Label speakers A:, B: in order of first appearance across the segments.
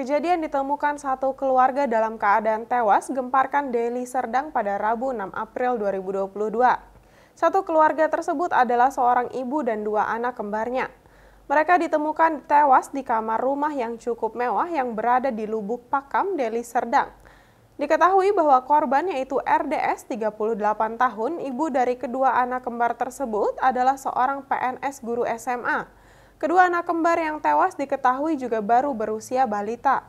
A: Kejadian ditemukan satu keluarga dalam keadaan tewas gemparkan Deli Serdang pada Rabu 6 April 2022. Satu keluarga tersebut adalah seorang ibu dan dua anak kembarnya. Mereka ditemukan tewas di kamar rumah yang cukup mewah yang berada di Lubuk Pakam, Deli Serdang. Diketahui bahwa korban yaitu RDS 38 tahun, ibu dari kedua anak kembar tersebut adalah seorang PNS guru SMA. Kedua anak kembar yang tewas diketahui juga baru berusia balita.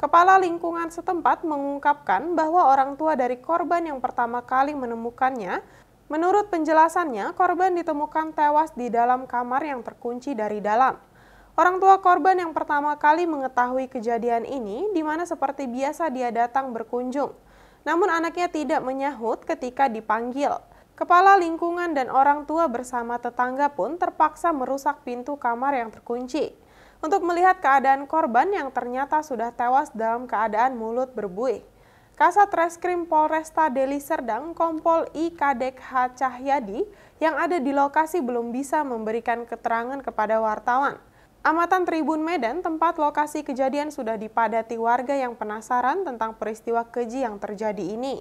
A: Kepala lingkungan setempat mengungkapkan bahwa orang tua dari korban yang pertama kali menemukannya, menurut penjelasannya korban ditemukan tewas di dalam kamar yang terkunci dari dalam. Orang tua korban yang pertama kali mengetahui kejadian ini, di mana seperti biasa dia datang berkunjung. Namun anaknya tidak menyahut ketika dipanggil. Kepala lingkungan dan orang tua bersama tetangga pun terpaksa merusak pintu kamar yang terkunci. Untuk melihat keadaan korban yang ternyata sudah tewas dalam keadaan mulut berbuih. Kasat Reskrim Polresta Deli Serdang, Kompol I Kadek H Cahyadi yang ada di lokasi belum bisa memberikan keterangan kepada wartawan. Amatan Tribun Medan, tempat lokasi kejadian sudah dipadati warga yang penasaran tentang peristiwa keji yang terjadi ini.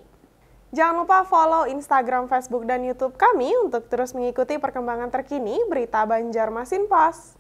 A: Jangan lupa follow Instagram, Facebook, dan YouTube kami untuk terus mengikuti perkembangan terkini berita Banjarmasin Pos.